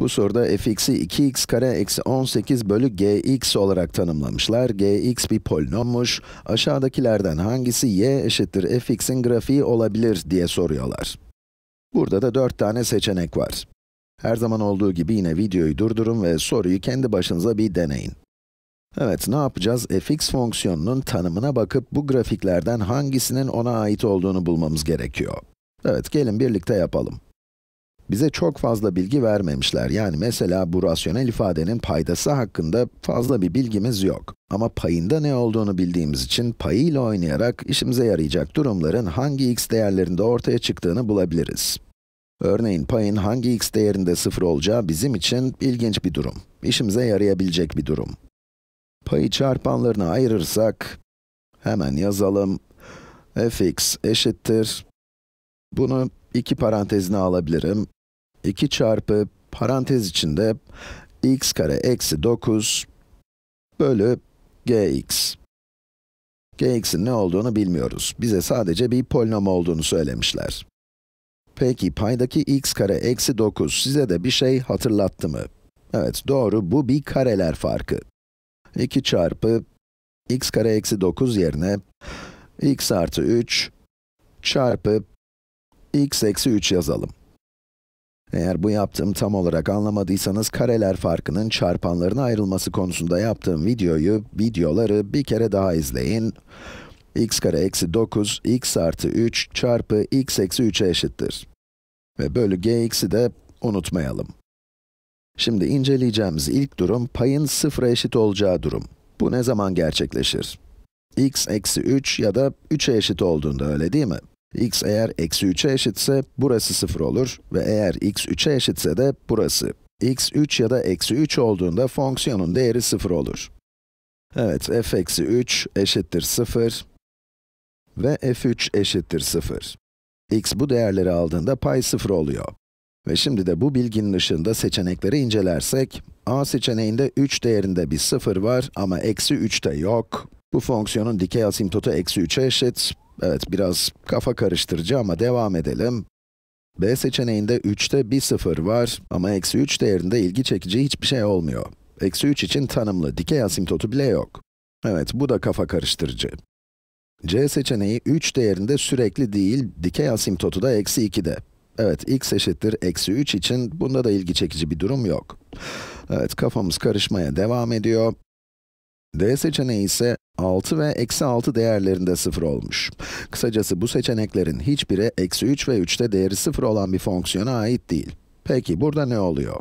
Bu soruda fx'i 2x kare eksi 18 bölü gx olarak tanımlamışlar. gx bir polinommuş. Aşağıdakilerden hangisi y eşittir fx'in grafiği olabilir diye soruyorlar. Burada da 4 tane seçenek var. Her zaman olduğu gibi yine videoyu durdurun ve soruyu kendi başınıza bir deneyin. Evet, ne yapacağız? fx fonksiyonunun tanımına bakıp bu grafiklerden hangisinin ona ait olduğunu bulmamız gerekiyor. Evet, gelin birlikte yapalım bize çok fazla bilgi vermemişler. Yani mesela bu rasyonel ifadenin paydası hakkında fazla bir bilgimiz yok. Ama payında ne olduğunu bildiğimiz için payıyla oynayarak işimize yarayacak durumların hangi x değerlerinde ortaya çıktığını bulabiliriz. Örneğin payın hangi x değerinde 0 olacağı bizim için ilginç bir durum. İşimize yarayabilecek bir durum. Payı çarpanlarına ayırırsak, hemen yazalım, fx eşittir, bunu iki parantezine alabilirim, 2 çarpı parantez içinde x kare eksi 9 bölü gx. gx'in ne olduğunu bilmiyoruz. Bize sadece bir polinom olduğunu söylemişler. Peki paydaki x kare eksi 9 size de bir şey hatırlattı mı? Evet, doğru, bu bir kareler farkı. 2 çarpı x kare eksi 9 yerine x artı 3 çarpı x eksi 3 yazalım. Eğer bu yaptığım tam olarak anlamadıysanız kareler farkının çarpanlarına ayrılması konusunda yaptığım videoyu, videoları bir kere daha izleyin. x kare eksi 9, x artı 3 çarpı x eksi 3'e eşittir. Ve bölü gx'i de unutmayalım. Şimdi inceleyeceğimiz ilk durum, payın sıfıra eşit olacağı durum. Bu ne zaman gerçekleşir? x eksi 3 ya da 3'e eşit olduğunda öyle değil mi? x eğer eksi 3'e eşitse burası 0 olur ve eğer x 3'e eşitse de burası. x 3 ya da eksi 3 olduğunda fonksiyonun değeri 0 olur. Evet, f eksi 3 eşittir 0 ve f3 eşittir 0. x bu değerleri aldığında pay 0 oluyor. Ve şimdi de bu bilginin ışığında seçenekleri incelersek, a seçeneğinde 3 değerinde bir 0 var ama eksi 3 de yok. Bu fonksiyonun dikey asimtotu eksi 3'e eşit. Evet, biraz kafa karıştırıcı ama devam edelim. B seçeneğinde 3'te bir sıfır var ama eksi 3 değerinde ilgi çekici hiçbir şey olmuyor. Eksi 3 için tanımlı dikey asimtotu bile yok. Evet, bu da kafa karıştırıcı. C seçeneği 3 değerinde sürekli değil, dikey asimtotu da eksi 2'de. Evet, x eşittir eksi 3 için bunda da ilgi çekici bir durum yok. Evet, kafamız karışmaya devam ediyor. D seçeneği ise 6 ve eksi 6 değerlerinde 0 olmuş. Kısacası bu seçeneklerin hiçbiri eksi 3 ve 3'te değeri 0 olan bir fonksiyona ait değil. Peki burada ne oluyor?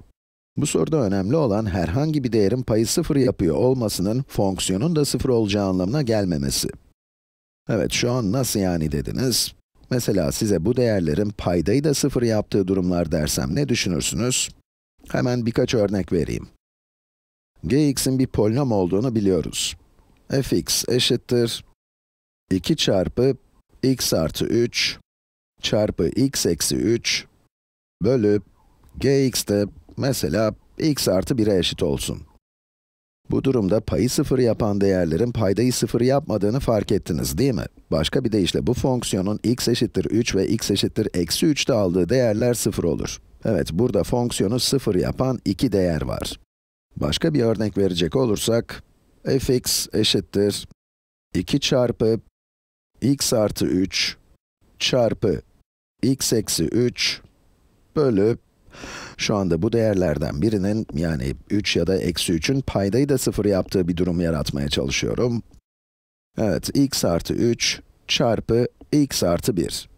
Bu soruda önemli olan herhangi bir değerin payı 0 yapıyor olmasının fonksiyonun da 0 olacağı anlamına gelmemesi. Evet şu an nasıl yani dediniz? Mesela size bu değerlerin paydayı da 0 yaptığı durumlar dersem ne düşünürsünüz? Hemen birkaç örnek vereyim. gx'in bir polinom olduğunu biliyoruz fx eşittir 2 çarpı x artı 3 çarpı x eksi 3 bölü gx de mesela x artı 1'e eşit olsun. Bu durumda payı sıfır yapan değerlerin paydayı sıfır yapmadığını fark ettiniz değil mi? Başka bir deyişle bu fonksiyonun x eşittir 3 ve x eşittir eksi 3'te aldığı değerler sıfır olur. Evet, burada fonksiyonu sıfır yapan iki değer var. Başka bir örnek verecek olursak, fx eşittir 2 çarpı x artı 3 çarpı x eksi 3 bölü şu anda bu değerlerden birinin yani 3 ya da eksi 3'ün paydayı da 0 yaptığı bir durum yaratmaya çalışıyorum. Evet, x artı 3 çarpı x artı 1.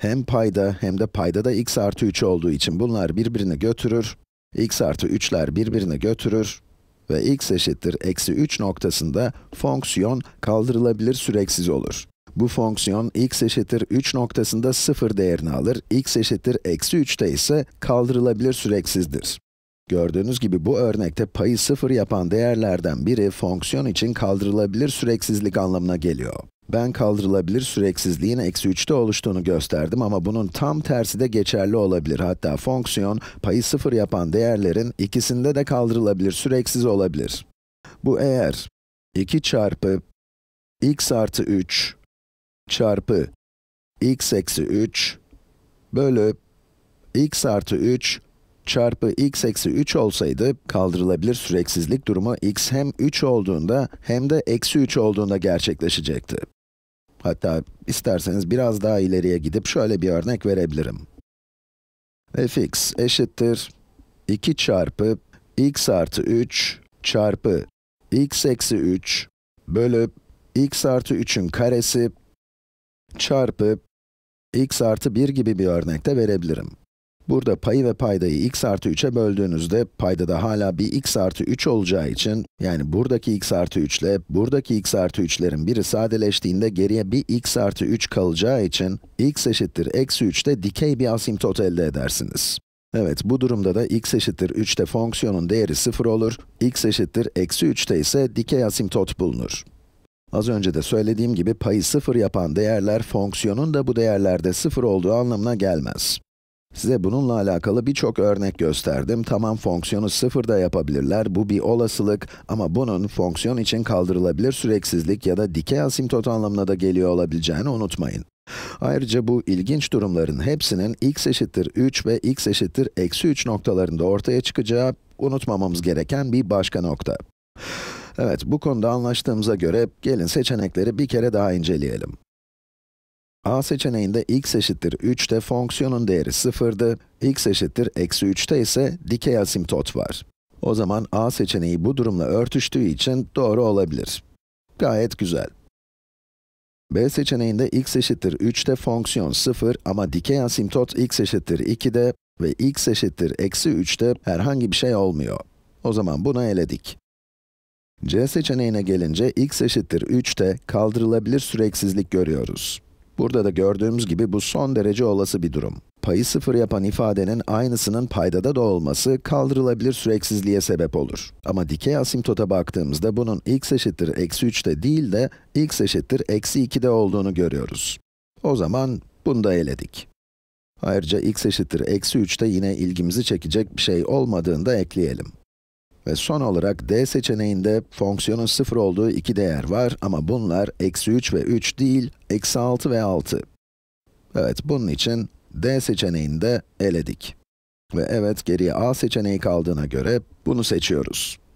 Hem payda hem de payda da x artı 3 olduğu için bunlar birbirini götürür. x artı 3'ler birbirini götürür ve x eşittir eksi 3 noktasında fonksiyon kaldırılabilir süreksiz olur. Bu fonksiyon x eşittir 3 noktasında 0 değerini alır, x eşittir eksi 3'te ise kaldırılabilir süreksizdir. Gördüğünüz gibi bu örnekte payı sıfır yapan değerlerden biri fonksiyon için kaldırılabilir süreksizlik anlamına geliyor. Ben kaldırılabilir süreksizliğin eksi 3'te oluştuğunu gösterdim ama bunun tam tersi de geçerli olabilir. Hatta fonksiyon payı sıfır yapan değerlerin ikisinde de kaldırılabilir süreksiz olabilir. Bu eğer 2 çarpı x artı 3 çarpı x eksi 3 bölü x artı 3 çarpı x eksi 3 olsaydı, kaldırılabilir süreksizlik durumu x hem 3 olduğunda hem de eksi 3 olduğunda gerçekleşecekti. Hatta isterseniz biraz daha ileriye gidip şöyle bir örnek verebilirim. fx eşittir 2 çarpı x artı 3 çarpı x eksi 3 bölü x artı 3'ün karesi çarpı x artı 1 gibi bir örnekte verebilirim. Burada payı ve paydayı x artı 3'e böldüğünüzde, paydada hala bir x artı 3 olacağı için, yani buradaki x artı 3 ile buradaki x artı 3'lerin biri sadeleştiğinde geriye bir x artı 3 kalacağı için, x eşittir eksi 3'te dikey bir asimptot elde edersiniz. Evet, bu durumda da x eşittir 3'te fonksiyonun değeri 0 olur, x eşittir eksi 3'te ise dikey asimptot bulunur. Az önce de söylediğim gibi payı 0 yapan değerler fonksiyonun da bu değerlerde 0 olduğu anlamına gelmez. Size bununla alakalı birçok örnek gösterdim. Tamam fonksiyonu sıfırda yapabilirler, bu bir olasılık ama bunun fonksiyon için kaldırılabilir süreksizlik ya da dikey asimtot anlamına da geliyor olabileceğini unutmayın. Ayrıca bu ilginç durumların hepsinin x eşittir 3 ve x eşittir eksi 3 noktalarında ortaya çıkacağı unutmamamız gereken bir başka nokta. Evet, bu konuda anlaştığımıza göre gelin seçenekleri bir kere daha inceleyelim. A seçeneğinde x eşittir 3'te fonksiyonun değeri 0'dı, x eşittir eksi 3'te ise dikey asimtot var. O zaman A seçeneği bu durumla örtüştüğü için doğru olabilir. Gayet güzel. B seçeneğinde x eşittir 3'te fonksiyon 0 ama dikey asimtot x eşittir 2'de ve x eşittir eksi 3'te herhangi bir şey olmuyor. O zaman bunu eledik. C seçeneğine gelince x eşittir 3'te kaldırılabilir süreksizlik görüyoruz. Burada da gördüğümüz gibi bu son derece olası bir durum. Payı sıfır yapan ifadenin aynısının paydada da olması kaldırılabilir süreksizliğe sebep olur. Ama dikey asimtota baktığımızda bunun x eşittir eksi 3'te değil de x eşittir eksi 2'de olduğunu görüyoruz. O zaman bunu da eledik. Ayrıca x eşittir eksi 3'te yine ilgimizi çekecek bir şey olmadığını da ekleyelim. Ve son olarak d seçeneğinde fonksiyonun 0 olduğu iki değer var ama bunlar eksi 3 ve 3 değil, eksi 6 ve 6. Evet, bunun için d seçeneğinde eledik. Ve evet, geriye a seçeneği kaldığına göre bunu seçiyoruz.